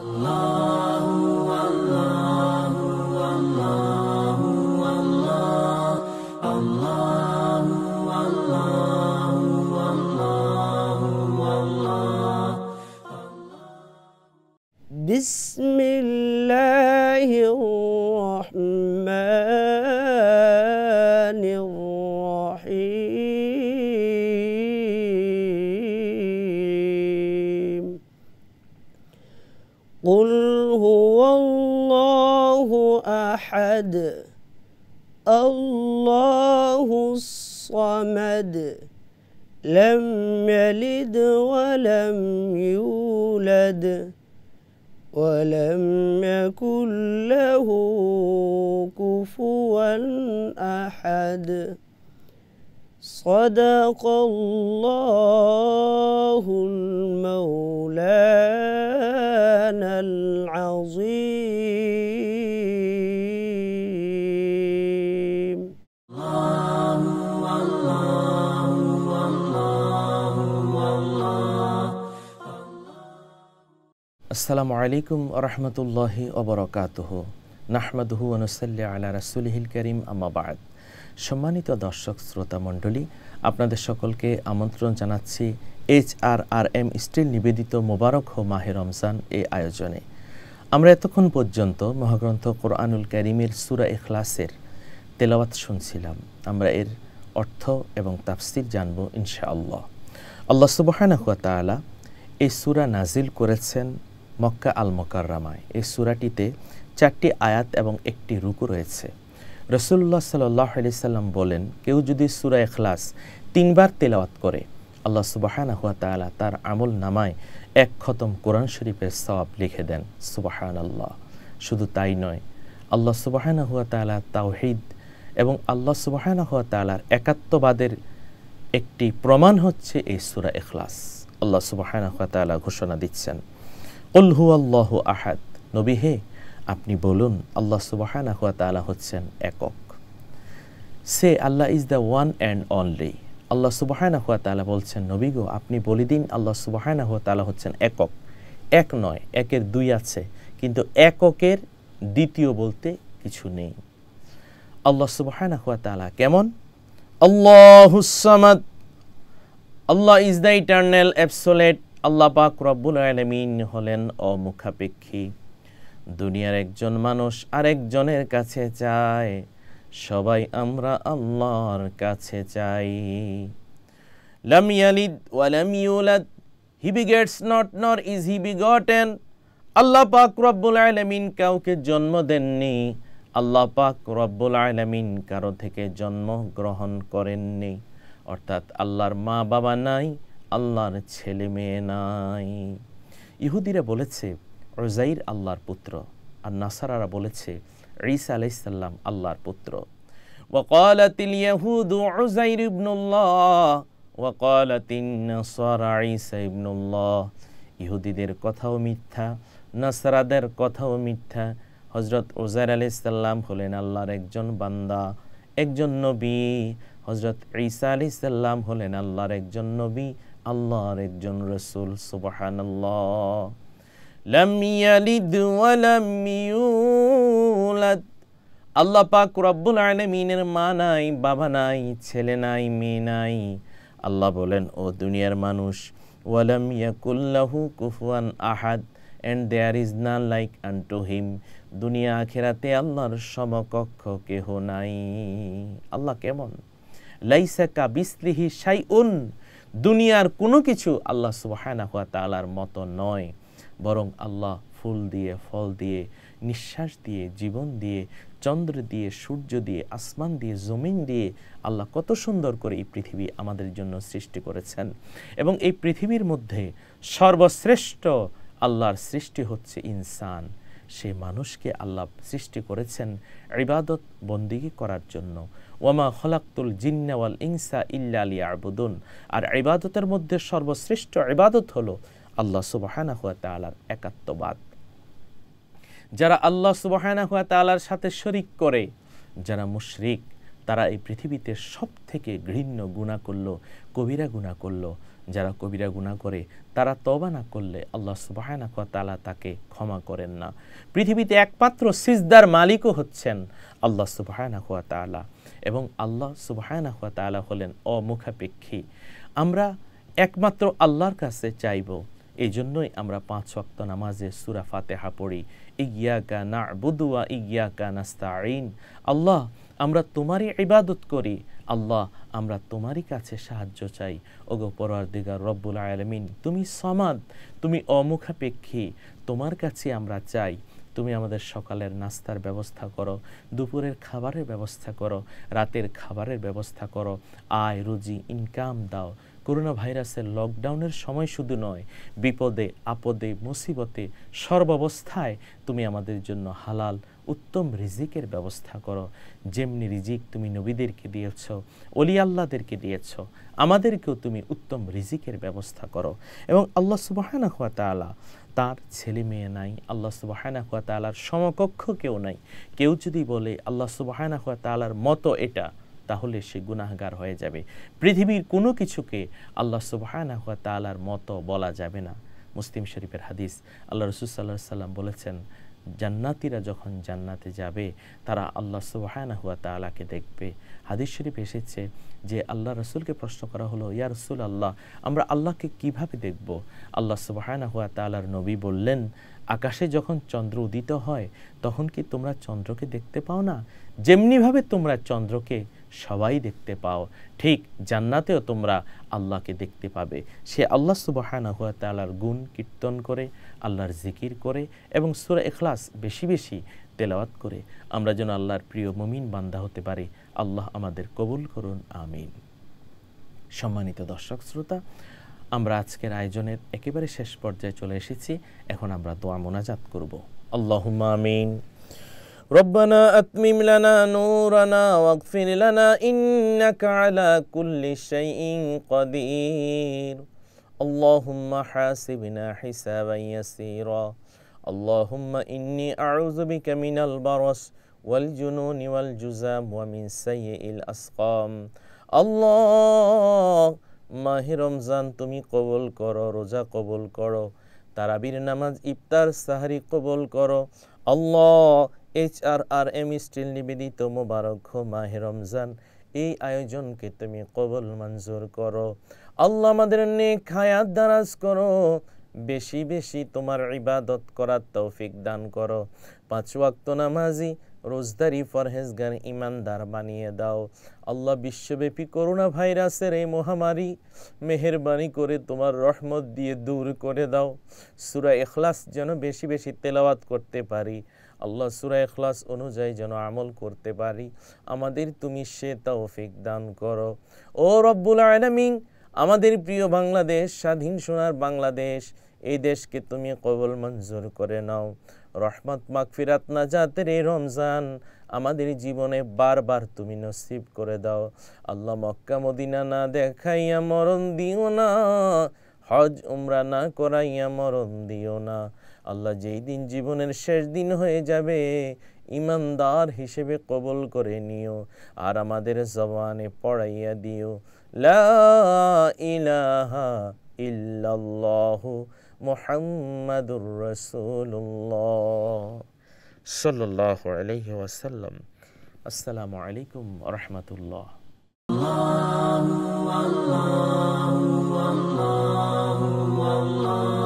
الله والله والله والله بسم الله الرحمن أحد الله الصمد لم يلد ولم يولد ولم يكن له كفوا أحد صدق الله المولانا العظيم আসসালামু আলাইকুম রহমতুল্লাহি অবরকাতহ নাহমাদহু অনুসাল্লি আলা রাসুলহিল করিম আমাবাদ সম্মানিত দর্শক শ্রোতা মণ্ডলী আপনাদের সকলকে আমন্ত্রণ জানাচ্ছি H R R M steel নিবেদিত মোবারক হো মাহে রমজান এই আয়োজনে আমরা এতক্ষণ পর্যন্ত মহাগ্রন্থ কোরআনুল করিমের সুরা এখলাসের তেলাওয়াত শুনছিলাম আমরা এর অর্থ এবং তাফসির জানব ইনশাআল্লাহ আল্লাহ সুবাহানা হুয়া তালা এই সুরা নাজিল করেছেন মক্কা আল মোকাররামায় এই সুরাটিতে চারটি আয়াত এবং একটি রুকু রয়েছে রসুল্লাহ সাল্লি সাল্লাম বলেন কেউ যদি সুরা এখলাস তিনবার তেলাওয়াত করে আল্লাহ সুবাহান হুয়া তালা তার আমল নামায় এক খতম কোরআন শরীফের সব লিখে দেন সুবাহান আল্লাহ শুধু তাই নয় আল্লাহ সুবাহান হুয়া তালা তাওহিদ এবং আল্লাহ সুবাহান হুয়া তালার একাত্মবাদের একটি প্রমাণ হচ্ছে এই সুরা এখলাস আল্লাহ সুবাহান হুয়া তালা ঘোষণা দিচ্ছেন আল্লাহ আহাদ নবী হে আপনি বলুন আল্লাহ সুবাহানা হুয়া তালা হচ্ছেন একক সে Allah is the one and only Allah সুবাহানা হুয়া তালা বলছেন নবী গো আপনি বলি দিন আল্লাহ সুবাহানা হুয়া তালা হচ্ছেন একক এক নয় একের দুই আছে কিন্তু এককের দ্বিতীয় বলতে কিছু নেই আল্লাহ সুবাহানা হুয়া তালা কেমন আল্লাহ হুসামাদ Allah is the eternal absolute Allah পাক রব্বুল আলমিন হলেন অমুখাপেক্ষী দুনিয়ার একজন মানুষ আরেকজনের কাছে চায় সবাই আমরা আল্লাহর কাছে চাই লাম ইয়ালিদ ওয়া লাম ইউলাদ হি নট নর ইজ হি বিগটেন আল্লাহ পাক রব্বুল আলমিন কাউকে জন্ম দেননি আল্লাহ পাক রব্বুল আলমিন কারো থেকে জন্ম গ্রহণ করেননি অর্থাৎ আল্লাহর মা বাবা নাই আল্লাহর ছেলে মেয়ে নাই ইহুদিরা বলেছে রোজাইর আল্লাহর পুত্র আর নাসারারা বলেছে ঈসা সাল্লাম আল্লাহর পুত্র وقالت اليهود عزير ابن الله وقالت النصارى عيسى ابن الله ইহুদিদের কথাও মিথ্যা নাসারাদের কথাও মিথ্যা হজরত ওজাইর আলি ইসাল্লাম হলেন আল্লাহর একজন বান্দা একজন নবী হজরত ঈসা আলি সাল্লাম হলেন আল্লাহর একজন নবী আল্লাহর একজন রসুল সুবাহান আল্লাহ পাক রব্বুল আলমিনের মা নাই বাবা নাই ছেলে নাই মেয়ে নাই আল্লাহ বলেন ও দুনিয়ার মানুষ ওয়ালাম ইয়াকুল্লাহু কুফুয়ান আহাদ and there is no like unto him দুনিয়া আখেরাতে আল্লাহর সমকক্ষ কেহ নাই আল্লাহ কেমন লাইসা কা বিসলিহি সাই উন দুনিয়ার কোনো কিছু আল্লাহ সুবাহানা হুয়া তালার মতো নয় বরং আল্লাহ ফুল দিয়ে ফল দিয়ে নিঃশ্বাস দিয়ে জীবন দিয়ে চন্দ্র দিয়ে সূর্য দিয়ে আসমান দিয়ে জমিন দিয়ে আল্লাহ কত সুন্দর করে এই পৃথিবী আমাদের জন্য সৃষ্টি করেছেন এবং এই পৃথিবীর মধ্যে সর্বশ্রেষ্ঠ আল্লাহর সৃষ্টি হচ্ছে ইনসান সেই মানুষকে আল্লাহ সৃষ্টি করেছেন ইবাদত বন্দিগি করার জন্য ওয়ামা খলাক্তুল জিন্নাওয়াল ইংসা ইল্লা আলী আবুদুন আর ইবাদতের মধ্যে সর্বশ্রেষ্ঠ ইবাদত হল আল্লাহ সুবাহানা হুয়া তালার একাত্মবাদ যারা আল্লাহ সুবাহানা হুয়া তালার সাথে শরিক করে যারা মুশরিক তারা এই পৃথিবীতে সব থেকে ঘৃণ্য গুণা করল কবিরা গুণা করলো যারা কবিরা গুণা করে তারা তবা না করলে আল্লাহ সুবাহ তালা তাকে ক্ষমা করেন না পৃথিবীতে একমাত্র সিজদার মালিকও হচ্ছেন আল্লাহ সুবাহ তালা এবং আল্লাহ সুবাহ তালা হলেন অমুখাপেক্ষী আমরা একমাত্র আল্লাহর কাছে চাইব এই জন্যই আমরা পাঁচ ওয়াক্ত নামাজে সুরা ফাতেহা পড়ি ইগিয়াকা না বুদুয়া ইগিয়াকা আইন আল্লাহ আমরা তোমারই ইবাদত করি আল্লাহ আমরা তোমারই কাছে সাহায্য চাই ওগো দিগার রব্বুল আলমিন তুমি সমাদ তুমি অমুখাপেক্ষী তোমার কাছে আমরা চাই তুমি আমাদের সকালের নাস্তার ব্যবস্থা করো দুপুরের খাবারের ব্যবস্থা করো রাতের খাবারের ব্যবস্থা করো আয় রুজি ইনকাম দাও করোনা ভাইরাসের লকডাউনের সময় শুধু নয় বিপদে আপদে মুসিবতে সর্বাবস্থায় তুমি আমাদের জন্য হালাল উত্তম রিজিকের ব্যবস্থা করো যেমনি রিজিক তুমি নবীদেরকে দিয়েছ অলি আল্লাদেরকে দিয়েছ আমাদেরকেও তুমি উত্তম রিজিকের ব্যবস্থা করো এবং আল্লাহ সুবাহানা হুয়া তালা তার ছেলে মেয়ে নাই আল্লাহ সুবাহানা হুয়া তালার সমকক্ষ কেউ নাই কেউ যদি বলে আল্লাহ সুবাহানা হুয়া তালার মতো এটা তাহলে সে গুনাহগার হয়ে যাবে পৃথিবীর কোনো কিছুকে আল্লাহ সুবাহানা হুয়া তালার মতো বলা যাবে না মুসলিম শরীফের হাদিস আল্লাহ রসুল্লাহ সাল্লাম বলেছেন জান্নাতিরা যখন জান্নাতে যাবে তারা আল্লাহ সুবাহানা হুয়া তালাকে দেখবে হাদিস শরীফ এসেছে যে আল্লাহ রসুলকে প্রশ্ন করা হলো ইয়া রসুল আল্লাহ আমরা আল্লাহকে কিভাবে দেখব আল্লাহ সুবাহানা হুয়া তালার নবী বললেন আকাশে যখন চন্দ্র উদিত হয় তখন কি তোমরা চন্দ্রকে দেখতে পাও না যেমনিভাবে তোমরা চন্দ্রকে সবাই দেখতে পাও ঠিক জান্নাতেও তোমরা আল্লাহকে দেখতে পাবে সে আল্লাহ সুবাহানা হুয়া তালার গুণ কীর্তন করে আল্লাহর জিকির করে এবং সুর এখলাস বেশি বেশি তেলাওয়াত করে আমরা যেন আল্লাহর প্রিয় মমিন বান্দা হতে পারি আল্লাহ আমাদের কবুল করুন আমিন সম্মানিত দর্শক শ্রোতা আমরা আজকের আয়োজনের একেবারে শেষ পর্যায়ে চলে এসেছি এখন আমরা দোয়া মোনাজাত করব আল্লাহ আমিন ربنا أتمم لنا نورنا واغفر لنا إنك على كل شيء قدير اللهم حاسبنا حسابا يسيرا اللهم إني أعوذ بك من البرص والجنون والجزام ومن سيء الأسقام الله ماه رمضان تمي قبول করো رجا قبول করো তারাবির نماز ابتار سهري قبول করো الله H R R M steel নিবেদিত মোবারক মাহে রমজান এই আয়োজনকে তুমি কবল মঞ্জুর করো আল্লাহ আমাদের নেক হায়াত দারাজ করো বেশি বেশি তোমার ইবাদত করার তৌফিক দান করো পাঁচ ওয়াক্ত নামাজি রোজদারি ফরহেজগার ইমানদার বানিয়ে দাও আল্লাহ বিশ্বব্যাপী করোনা ভাইরাসের এই মহামারী মেহরবানি করে তোমার রহমত দিয়ে দূর করে দাও সুরা এখলাস যেন বেশি বেশি তেলাওয়াত করতে পারি আল্লাহ সুরা এখলাস অনুযায়ী যেন আমল করতে পারি আমাদের তুমি সে তৌফিক দান করো ও রব্বুল আলমিং আমাদের প্রিয় বাংলাদেশ স্বাধীন সোনার বাংলাদেশ এই দেশকে তুমি কবল মঞ্জুর করে নাও রহমত মাগফিরাত নাজাতের এই রমজান আমাদের জীবনে বারবার তুমি নসিব করে দাও আল্লাহ মক্কা মদিনা না দেখাইয়া মরণ দিও না হজ উমরা না করাইয়া মরণ দিও না আল্লাহ যেই দিন জীবনের শেষ দিন হয়ে যাবে ইমানদার হিসেবে কবল করে নিও আর আমাদের জবানে পড়াইয়া দিও লা ইলাহা ইল্লাল্লাহু محمد رسول الله صلى الله عليه وسلم السلام عليكم ورحمة الله الله الله الله الله